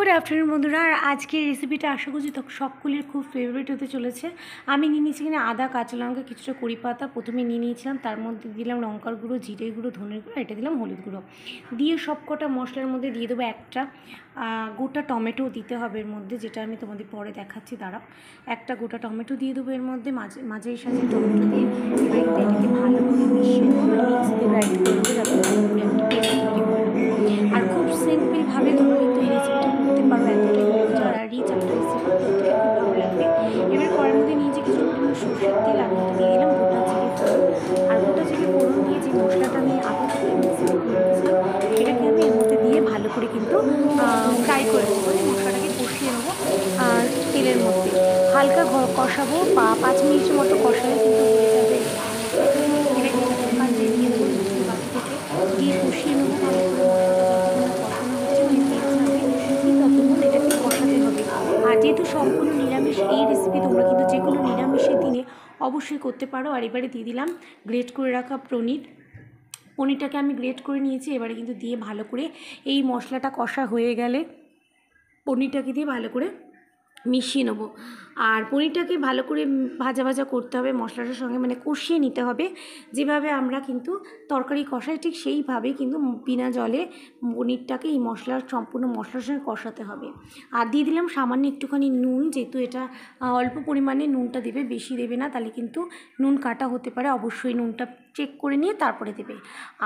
good afternoon বন্ধুরা আর আজকের রেসিপিটা আশা করছি সকলের খুব ফেভারিট হতে চলেছে আমি নিয়ে নিয়েছি কিনা আদা কাঁচা লঙ্কা কিছুটা কড়ি পাতা প্রথমে নিয়ে নিয়েছিলাম তার মধ্যে দিলাম লঙ্কার গুঁড়ো জিরে গুঁড়ো ধনের গুঁড়ো এটা দিলাম হলুদ গুঁড়ো দিয়ে সব কটা মশলার মধ্যে দিয়ে দেবো একটা গোটা টমেটো দিতে হবে এর মধ্যে যেটা আমি তোমাদের পরে দেখাচ্ছি দাঁড়াও একটা গোটা টমেটো দিয়ে দেবো এর মধ্যে মাঝে মাঝে সাথে টমেটো দিয়ে এবার ভালো করে মিশিয়ে হালকা ঘর কষাবো বা পাঁচ মিনিটের মতো কষালে কিন্তু হয়ে যাবে ইয়ে কষিয়ে নেবো যেহেতু সম্পূর্ণ নিরামিষ এই রেসিপি তোমরা কিন্তু যে কোনো নিরামিষের দিনে অবশ্যই করতে পারো আর এবারে দিয়ে দিলাম গ্রেট করে রাখা পনির পনিরটাকে আমি গ্রেট করে নিয়েছি এবারে কিন্তু দিয়ে ভালো করে এই মশলাটা কষা হয়ে গেলে পনিরটাকে দিয়ে ভালো করে মিশিয়ে নেবো আর পনিরটাকে ভালো করে ভাজা ভাজা করতে হবে মশলাটার সঙ্গে মানে কষিয়ে নিতে হবে যেভাবে আমরা কিন্তু তরকারি কষাই ঠিক সেইভাবেই কিন্তু বিনা জলে পনিরটাকে এই মশলা সম্পূর্ণ মশলার সঙ্গে কষাতে হবে আর দিয়ে দিলাম সামান্য একটুখানি নুন যেহেতু এটা অল্প পরিমাণে নুনটা দেবে বেশি দেবে না তাহলে কিন্তু নুন কাটা হতে পারে অবশ্যই নুনটা চেক করে নিয়ে তারপরে দেবে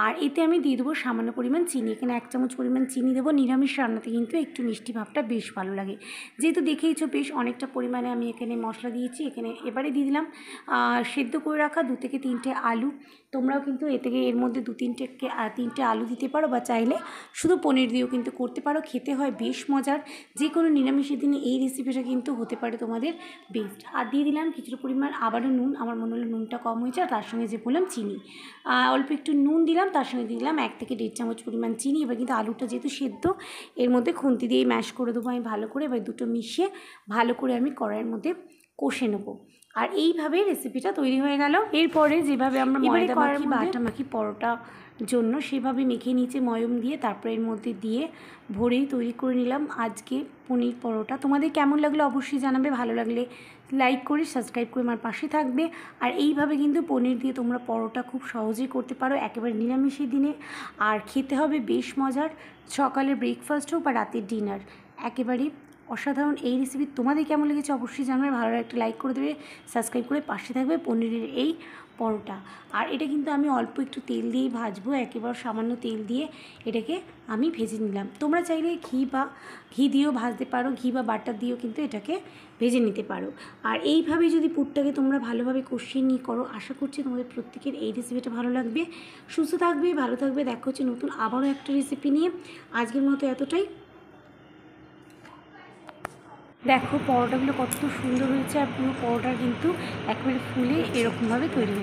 আর এতে আমি দিয়ে দেবো সামান্য পরিমাণ চিনি এখানে এক চামচ পরিমাণ চিনি দেবো নিরামিষ রান্নাতে কিন্তু একটু মিষ্টি ভাবটা বেশ ভালো লাগে যেহেতু দেখেইছো বেশ অনেকটা পরিমাণে আমি আমি এখানে মশলা দিয়েছি এখানে এবারে দিয়ে দিলাম সেদ্ধ করে রাখা দু থেকে তিনটে আলু তোমরাও কিন্তু এ থেকে এর মধ্যে দু তিনটে তিনটে আলু দিতে পারো বা চাইলে শুধু পনির দিয়েও কিন্তু করতে পারো খেতে হয় বেশ মজার যে কোনো নিরামিষের দিনে এই রেসিপিটা কিন্তু হতে পারে তোমাদের বেস্ট আর দিয়ে দিলাম কিছুটা পরিমাণ আবারও নুন আমার মনে হলো নুনটা কম হয়েছে আর তার সঙ্গে যে বললাম চিনি অল্প একটু নুন দিলাম তার সঙ্গে দিয়ে দিলাম এক থেকে দেড় চামচ পরিমাণ চিনি এবার কিন্তু আলুটা যেহেতু সেদ্ধ এর মধ্যে খুন্তি দিয়ে ম্যাশ করে দেবো আমি ভালো করে এবার দুটো মিশিয়ে ভালো করে আমি কড়াইয়ের মধ্যে কষে নেবো আর এইভাবে রেসিপিটা তৈরি হয়ে গেল এরপরে যেভাবে আমরা ময়দা মাখি বা আটা মাখি পরোটা জন্য সেভাবে মেখে নিচে ময়ম দিয়ে তারপরে এর মধ্যে দিয়ে ভরেই তৈরি করে নিলাম আজকে পনির পরোটা তোমাদের কেমন লাগলো অবশ্যই জানাবে ভালো লাগলে লাইক করে সাবস্ক্রাইব করে আমার পাশে থাকবে আর এইভাবে কিন্তু পনির দিয়ে তোমরা পরোটা খুব সহজেই করতে পারো একেবারে নিরামিষের দিনে আর খেতে হবে বেশ মজার সকালে ব্রেকফাস্ট হোক বা রাতের ডিনার একেবারে অসাধারণ এই রেসিপি তোমাদের কেমন লেগেছে অবশ্যই জানাবে ভালো একটা লাইক করে দেবে সাবস্ক্রাইব করে পাশে থাকবে পনিরের এই পরোটা আর এটা কিন্তু আমি অল্প একটু তেল দিয়েই ভাজবো একেবারে সামান্য তেল দিয়ে এটাকে আমি ভেজে নিলাম তোমরা চাইলে ঘি বা ঘি দিয়েও ভাজতে পারো ঘি বা বাটার দিয়েও কিন্তু এটাকে ভেজে নিতে পারো আর এইভাবে যদি পুরটাকে তোমরা ভালোভাবে কষিয়ে নিয়ে করো আশা করছি তোমাদের প্রত্যেকের এই রেসিপিটা ভালো লাগবে সুস্থ থাকবে ভালো থাকবে দেখা হচ্ছে নতুন আবারও একটা রেসিপি নিয়ে আজকের মতো এতটাই দেখো পরোটাগুলো কত সুন্দর হয়েছে আর পুরো পরোটা কিন্তু একবারে ফুলে এরকমভাবে তৈরি হয়েছে